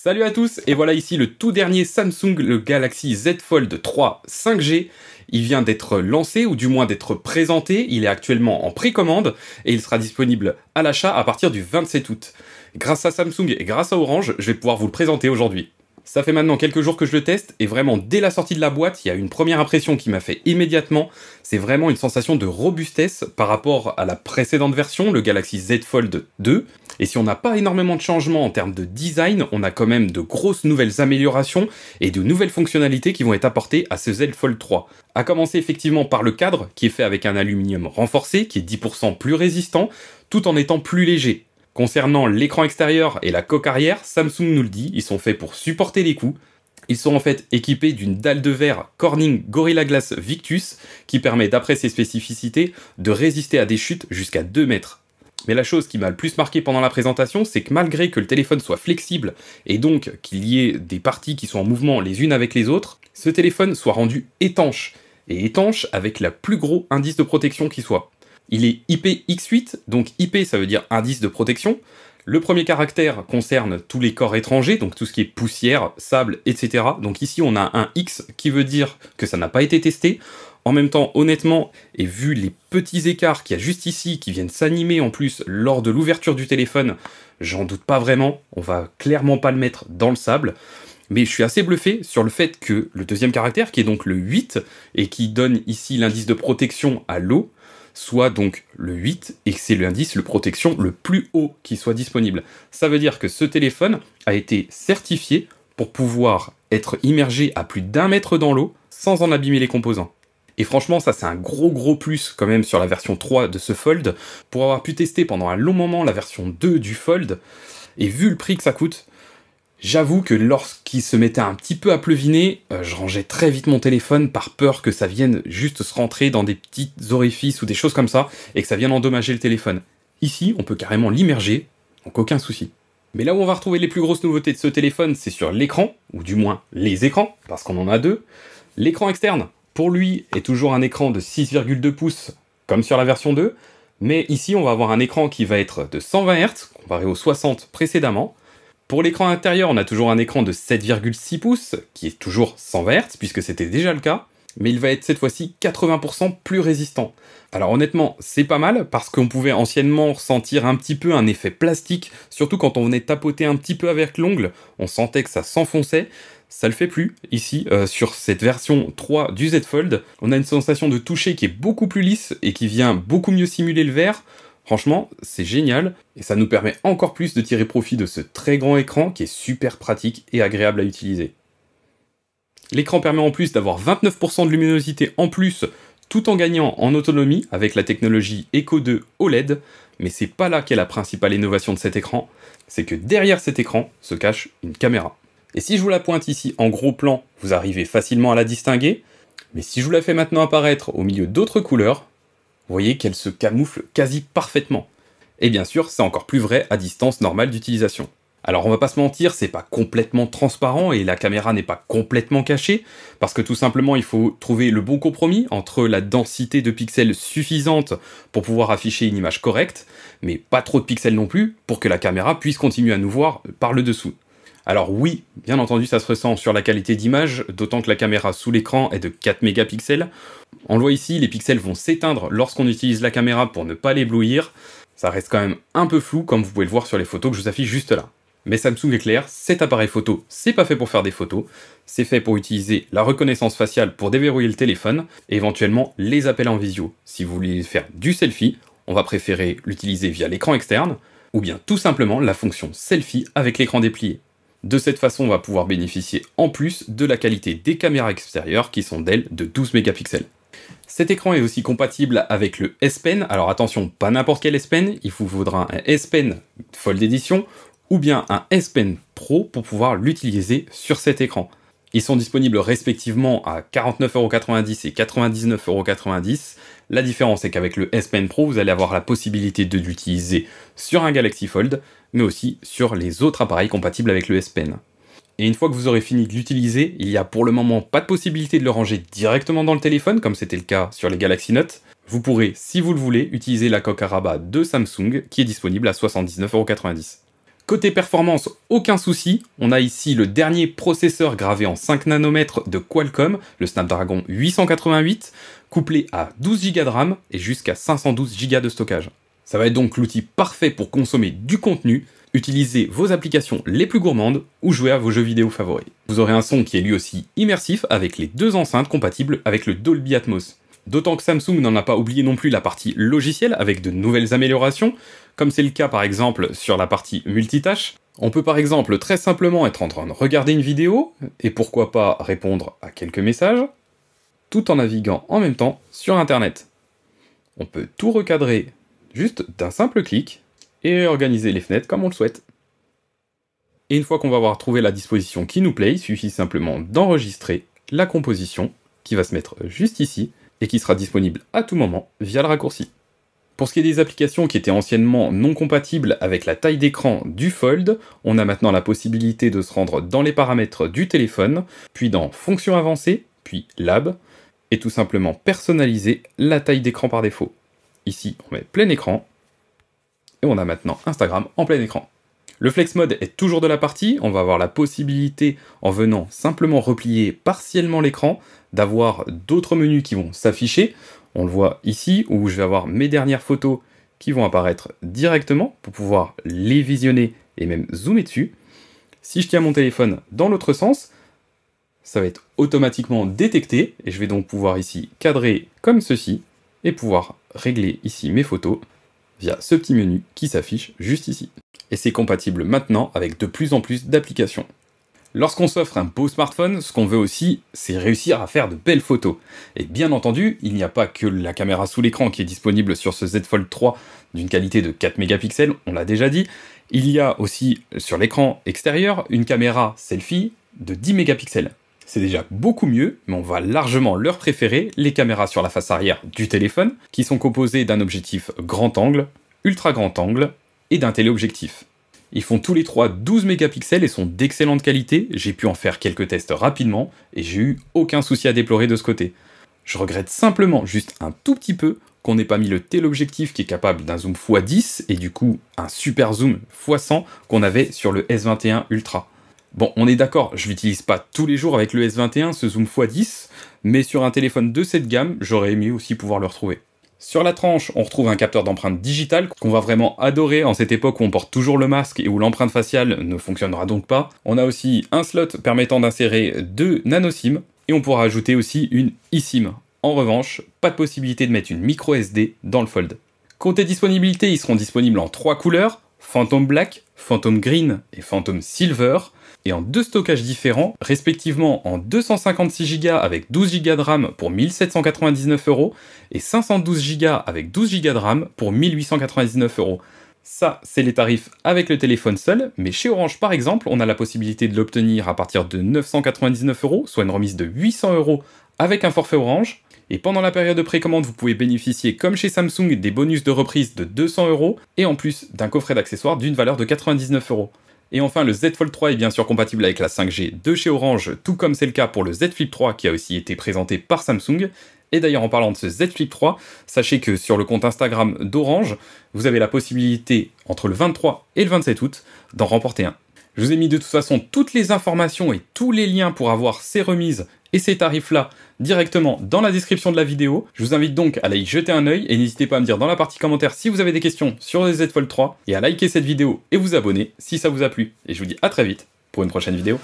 Salut à tous et voilà ici le tout dernier Samsung le Galaxy Z Fold 3 5G. Il vient d'être lancé ou du moins d'être présenté, il est actuellement en précommande et il sera disponible à l'achat à partir du 27 août. Grâce à Samsung et grâce à Orange, je vais pouvoir vous le présenter aujourd'hui. Ça fait maintenant quelques jours que je le teste et vraiment dès la sortie de la boîte, il y a une première impression qui m'a fait immédiatement. C'est vraiment une sensation de robustesse par rapport à la précédente version, le Galaxy Z Fold 2. Et si on n'a pas énormément de changements en termes de design, on a quand même de grosses nouvelles améliorations et de nouvelles fonctionnalités qui vont être apportées à ce Z Fold 3. À commencer effectivement par le cadre qui est fait avec un aluminium renforcé qui est 10% plus résistant tout en étant plus léger. Concernant l'écran extérieur et la coque arrière, Samsung nous le dit, ils sont faits pour supporter les coups. Ils sont en fait équipés d'une dalle de verre Corning Gorilla Glass Victus qui permet, d'après ses spécificités, de résister à des chutes jusqu'à 2 mètres. Mais la chose qui m'a le plus marqué pendant la présentation, c'est que malgré que le téléphone soit flexible et donc qu'il y ait des parties qui sont en mouvement les unes avec les autres, ce téléphone soit rendu étanche. Et étanche avec le plus gros indice de protection qui soit. Il est IPX8, donc IP ça veut dire indice de protection. Le premier caractère concerne tous les corps étrangers, donc tout ce qui est poussière, sable, etc. Donc ici on a un X qui veut dire que ça n'a pas été testé. En même temps, honnêtement, et vu les petits écarts qu'il y a juste ici, qui viennent s'animer en plus lors de l'ouverture du téléphone, j'en doute pas vraiment, on va clairement pas le mettre dans le sable. Mais je suis assez bluffé sur le fait que le deuxième caractère, qui est donc le 8, et qui donne ici l'indice de protection à l'eau, soit donc le 8 et c'est l'indice de protection le plus haut qui soit disponible. Ça veut dire que ce téléphone a été certifié pour pouvoir être immergé à plus d'un mètre dans l'eau sans en abîmer les composants. Et franchement, ça c'est un gros gros plus quand même sur la version 3 de ce Fold. Pour avoir pu tester pendant un long moment la version 2 du Fold, et vu le prix que ça coûte, J'avoue que lorsqu'il se mettait un petit peu à pleuviner, euh, je rangeais très vite mon téléphone par peur que ça vienne juste se rentrer dans des petits orifices ou des choses comme ça et que ça vienne endommager le téléphone. Ici, on peut carrément l'immerger, donc aucun souci. Mais là où on va retrouver les plus grosses nouveautés de ce téléphone, c'est sur l'écran, ou du moins les écrans, parce qu'on en a deux. L'écran externe, pour lui, est toujours un écran de 6,2 pouces, comme sur la version 2, mais ici on va avoir un écran qui va être de 120 Hz, comparé aux 60 précédemment, pour l'écran intérieur, on a toujours un écran de 7,6 pouces, qui est toujours sans Hz, puisque c'était déjà le cas, mais il va être cette fois-ci 80% plus résistant. Alors honnêtement, c'est pas mal, parce qu'on pouvait anciennement ressentir un petit peu un effet plastique, surtout quand on venait tapoter un petit peu avec l'ongle, on sentait que ça s'enfonçait, ça le fait plus ici euh, sur cette version 3 du Z Fold. On a une sensation de toucher qui est beaucoup plus lisse et qui vient beaucoup mieux simuler le verre. Franchement, c'est génial et ça nous permet encore plus de tirer profit de ce très grand écran qui est super pratique et agréable à utiliser. L'écran permet en plus d'avoir 29% de luminosité en plus tout en gagnant en autonomie avec la technologie Eco 2 OLED, mais c'est pas là qu'est la principale innovation de cet écran, c'est que derrière cet écran se cache une caméra. Et si je vous la pointe ici en gros plan, vous arrivez facilement à la distinguer, mais si je vous la fais maintenant apparaître au milieu d'autres couleurs, vous voyez qu'elle se camoufle quasi parfaitement. Et bien sûr, c'est encore plus vrai à distance normale d'utilisation. Alors on va pas se mentir, c'est pas complètement transparent et la caméra n'est pas complètement cachée, parce que tout simplement il faut trouver le bon compromis entre la densité de pixels suffisante pour pouvoir afficher une image correcte, mais pas trop de pixels non plus pour que la caméra puisse continuer à nous voir par le dessous. Alors oui, bien entendu, ça se ressent sur la qualité d'image, d'autant que la caméra sous l'écran est de 4 mégapixels. On le voit ici, les pixels vont s'éteindre lorsqu'on utilise la caméra pour ne pas l'éblouir. Ça reste quand même un peu flou, comme vous pouvez le voir sur les photos que je vous affiche juste là. Mais Samsung est clair, cet appareil photo, c'est pas fait pour faire des photos, c'est fait pour utiliser la reconnaissance faciale pour déverrouiller le téléphone et éventuellement les appels en visio. Si vous voulez faire du selfie, on va préférer l'utiliser via l'écran externe ou bien tout simplement la fonction selfie avec l'écran déplié. De cette façon, on va pouvoir bénéficier en plus de la qualité des caméras extérieures qui sont d'elles de 12 mégapixels. Cet écran est aussi compatible avec le S Pen, alors attention, pas n'importe quel S Pen, il vous faudra un S Pen Fold Edition ou bien un S Pen Pro pour pouvoir l'utiliser sur cet écran. Ils sont disponibles respectivement à 49,90€ et 99,90€. La différence est qu'avec le S Pen Pro, vous allez avoir la possibilité de l'utiliser sur un Galaxy Fold, mais aussi sur les autres appareils compatibles avec le S Pen. Et une fois que vous aurez fini de l'utiliser, il n'y a pour le moment pas de possibilité de le ranger directement dans le téléphone, comme c'était le cas sur les Galaxy Note. Vous pourrez, si vous le voulez, utiliser la coque à rabat de Samsung, qui est disponible à 79,90€. Côté performance, aucun souci, on a ici le dernier processeur gravé en 5 nanomètres de Qualcomm, le Snapdragon 888, couplé à 12Go de RAM et jusqu'à 512Go de stockage. Ça va être donc l'outil parfait pour consommer du contenu, utiliser vos applications les plus gourmandes ou jouer à vos jeux vidéo favoris. Vous aurez un son qui est lui aussi immersif avec les deux enceintes compatibles avec le Dolby Atmos. D'autant que Samsung n'en a pas oublié non plus la partie logicielle avec de nouvelles améliorations, comme c'est le cas par exemple sur la partie multitâche. On peut par exemple très simplement être en train de regarder une vidéo, et pourquoi pas répondre à quelques messages, tout en naviguant en même temps sur Internet. On peut tout recadrer juste d'un simple clic et organiser les fenêtres comme on le souhaite. Et une fois qu'on va avoir trouvé la disposition qui nous plaît, il suffit simplement d'enregistrer la composition qui va se mettre juste ici et qui sera disponible à tout moment via le raccourci. Pour ce qui est des applications qui étaient anciennement non compatibles avec la taille d'écran du Fold, on a maintenant la possibilité de se rendre dans les paramètres du téléphone, puis dans Fonctions avancées, puis Lab, et tout simplement personnaliser la taille d'écran par défaut. Ici, on met plein écran. Et on a maintenant Instagram en plein écran. Le flex mode est toujours de la partie, on va avoir la possibilité en venant simplement replier partiellement l'écran d'avoir d'autres menus qui vont s'afficher. On le voit ici où je vais avoir mes dernières photos qui vont apparaître directement pour pouvoir les visionner et même zoomer dessus. Si je tiens mon téléphone dans l'autre sens, ça va être automatiquement détecté et je vais donc pouvoir ici cadrer comme ceci et pouvoir régler ici mes photos via ce petit menu qui s'affiche juste ici. Et c'est compatible maintenant avec de plus en plus d'applications. Lorsqu'on s'offre un beau smartphone, ce qu'on veut aussi, c'est réussir à faire de belles photos. Et bien entendu, il n'y a pas que la caméra sous l'écran qui est disponible sur ce Z Fold 3 d'une qualité de 4 mégapixels, on l'a déjà dit. Il y a aussi sur l'écran extérieur une caméra selfie de 10 mégapixels. C'est déjà beaucoup mieux, mais on va largement leur préférer les caméras sur la face arrière du téléphone, qui sont composées d'un objectif grand angle, ultra grand angle et d'un téléobjectif. Ils font tous les trois 12 mégapixels et sont d'excellente qualité, j'ai pu en faire quelques tests rapidement et j'ai eu aucun souci à déplorer de ce côté. Je regrette simplement juste un tout petit peu qu'on n'ait pas mis le téléobjectif qui est capable d'un zoom x10 et du coup un super zoom x100 qu'on avait sur le S21 Ultra. Bon, on est d'accord, je l'utilise pas tous les jours avec le S21, ce zoom x10, mais sur un téléphone de cette gamme, j'aurais aimé aussi pouvoir le retrouver. Sur la tranche, on retrouve un capteur d'empreinte digitale qu'on va vraiment adorer en cette époque où on porte toujours le masque et où l'empreinte faciale ne fonctionnera donc pas. On a aussi un slot permettant d'insérer deux nano SIM et on pourra ajouter aussi une eSIM. En revanche, pas de possibilité de mettre une micro SD dans le fold. Côté disponibilité, ils seront disponibles en trois couleurs, Phantom Black, Phantom Green et Phantom Silver, et en deux stockages différents, respectivement en 256 Go avec 12 Go de RAM pour 1799 euros et 512 Go avec 12 Go de RAM pour 1899 euros. Ça, c'est les tarifs avec le téléphone seul, mais chez Orange par exemple, on a la possibilité de l'obtenir à partir de 999 euros, soit une remise de 800 euros avec un forfait Orange. Et pendant la période de précommande, vous pouvez bénéficier, comme chez Samsung, des bonus de reprise de 200 euros et en plus d'un coffret d'accessoires d'une valeur de 99 euros. Et enfin, le Z Fold 3 est bien sûr compatible avec la 5G de chez Orange, tout comme c'est le cas pour le Z Flip 3 qui a aussi été présenté par Samsung. Et d'ailleurs, en parlant de ce Z Flip 3, sachez que sur le compte Instagram d'Orange, vous avez la possibilité, entre le 23 et le 27 août, d'en remporter un. Je vous ai mis de toute façon toutes les informations et tous les liens pour avoir ces remises et ces tarifs-là directement dans la description de la vidéo. Je vous invite donc à aller y jeter un œil et n'hésitez pas à me dire dans la partie commentaire si vous avez des questions sur les Z Fold 3 et à liker cette vidéo et vous abonner si ça vous a plu. Et je vous dis à très vite pour une prochaine vidéo.